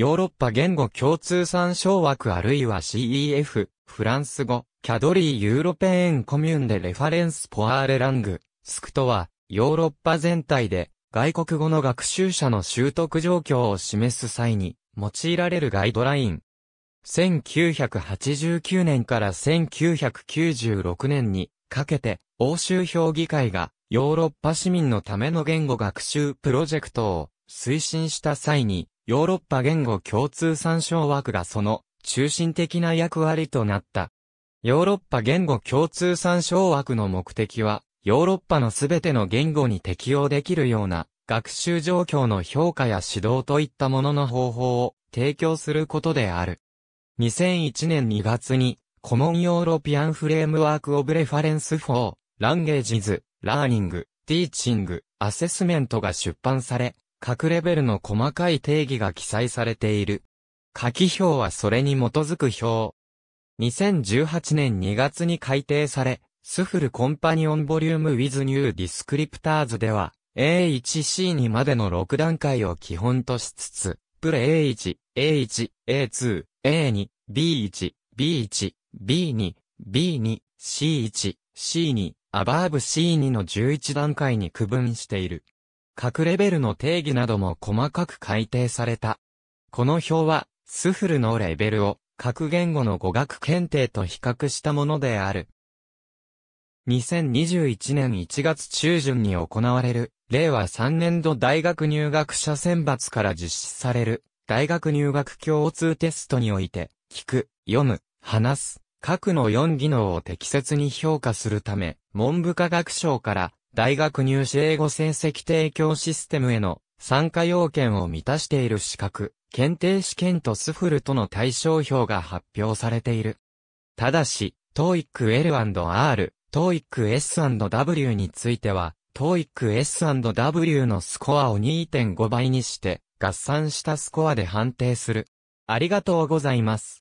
ヨーロッパ言語共通参照枠あるいは CEF、フランス語、キャドリー・ユーロペエン・コミューンでレファレンス・ポアーレ・ラング、スクとは、ヨーロッパ全体で、外国語の学習者の習得状況を示す際に、用いられるガイドライン。1989年から1996年にかけて、欧州評議会が、ヨーロッパ市民のための言語学習プロジェクトを推進した際に、ヨーロッパ言語共通参照枠がその中心的な役割となった。ヨーロッパ言語共通参照枠の目的は、ヨーロッパのすべての言語に適用できるような学習状況の評価や指導といったものの方法を提供することである。2001年2月に、コモンヨーロピアンフレームワークオブレファレンスーランゲージズ、ラーニング、ティーチング、アセスメントが出版され、各レベルの細かい定義が記載されている。書記表はそれに基づく表。2018年2月に改定され、スフルコンパニオンボリュームウィズニューディスクリプターズでは、A1C2 までの6段階を基本としつつ、プレ A1、A1、A2、A2、B1、B1、B2、B2、C1、C2、アバーブ C2 の11段階に区分している。各レベルの定義なども細かく改定された。この表は、スフルのレベルを各言語の語学検定と比較したものである。2021年1月中旬に行われる、令和3年度大学入学者選抜から実施される、大学入学共通テストにおいて、聞く、読む、話す、書くの4技能を適切に評価するため、文部科学省から大学入試英語成績提供システムへの参加要件を満たしている資格、検定試験とスフルとの対象表が発表されている。ただし、TOEIC L&R、TOEIC S&W については、TOEIC S&W のスコアを2.5倍にして、合算したスコアで判定する。ありがとうございます。